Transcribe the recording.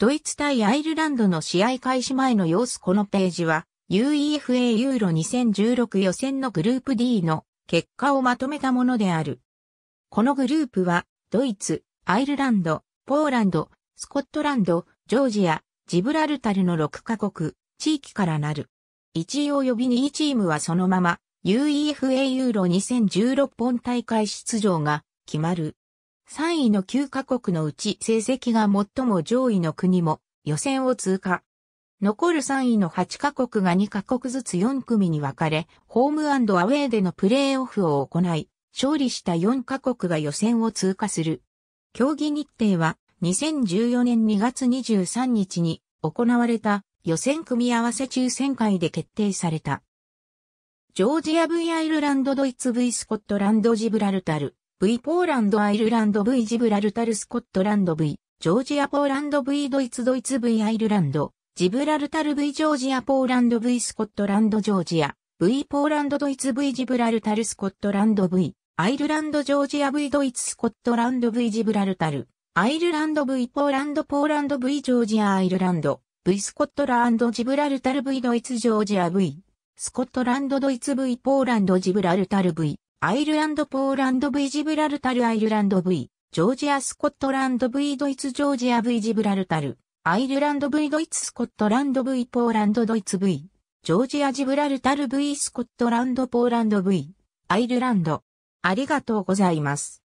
ドイツ対アイルランドの試合開始前の様子このページは UEFA ユーロ2016予選のグループ D の結果をまとめたものである。このグループはドイツ、アイルランド、ポーランド、スコットランド、ジョージア、ジブラルタルの6カ国、地域からなる。一応及びに位チームはそのまま UEFA ユーロ2016本大会出場が決まる。3位の9カ国のうち成績が最も上位の国も予選を通過。残る3位の8カ国が2カ国ずつ4組に分かれ、ホームアウェーでのプレーオフを行い、勝利した4カ国が予選を通過する。競技日程は2014年2月23日に行われた予選組み合わせ抽選会で決定された。ジョージア V アイルランドドイツ V スコットランドジブラルタル V ポーランドアイルランド V ジブラルタルスコットランド V ジョージアポーランド V ドイツドイツ V アイルランドジブラルタル V ジョージアポーランド V スコットランドジョージア V ポーランドドイツ V ジブラルタルスコットランド V アイルランドジョージア V ドイツスコットランド V ジブラルタルアイルランド V ポーランドポーランド V ジョージアアイルランド V スコットランドジブラルタル V ドイツジョージア V スコットランドドイツ V ポーランドジブラルタル V アイルランドポーランド V ジブラルタルアイルランド V、ジョージアスコットランド V ドイツジョージア V ジブラルタル、アイルランド V ドイツスコットランド V ポーランドドイツ V、ジョージアジブラルタル V スコットランドポーランド V、アイルランド。ありがとうございます。